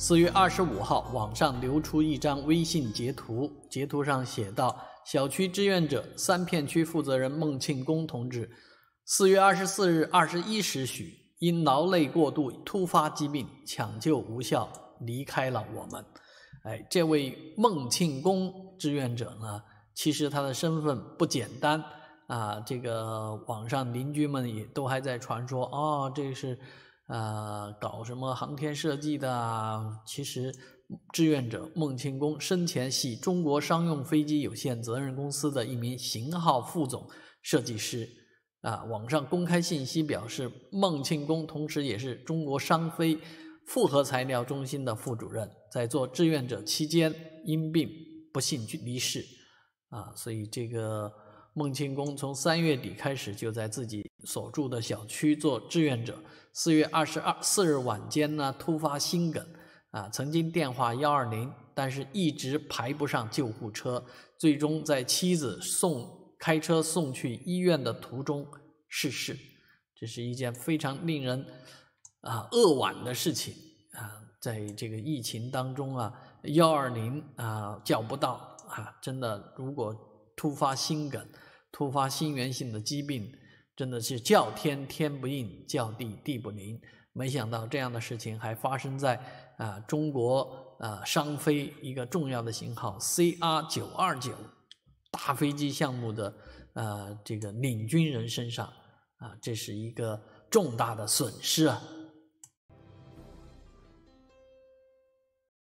四月二十五号，网上流出一张微信截图，截图上写道：“小区志愿者三片区负责人孟庆功同志，四月二十四日二十一时许，因劳累过度突发疾病，抢救无效离开了我们。”哎，这位孟庆功志愿者呢，其实他的身份不简单啊！这个网上邻居们也都还在传说哦，这是。呃，搞什么航天设计的？其实，志愿者孟庆功生前系中国商用飞机有限责任公司的一名型号副总设计师。啊，网上公开信息表示，孟庆功同时也是中国商飞复合材料中心的副主任。在做志愿者期间，因病不幸离世。啊，所以这个孟庆功从三月底开始就在自己。所住的小区做志愿者，四月二十二四日晚间呢，突发心梗，啊，曾经电话幺二零，但是一直排不上救护车，最终在妻子送开车送去医院的途中逝世。这是一件非常令人啊扼腕的事情啊，在这个疫情当中啊，幺二零啊叫不到啊，真的，如果突发心梗，突发心源性的疾病。真的是叫天天不应，叫地地不灵。没想到这样的事情还发生在啊中国啊商飞一个重要的型号 C R 九二九大飞机项目的呃这个领军人身上啊，这是一个重大的损失啊。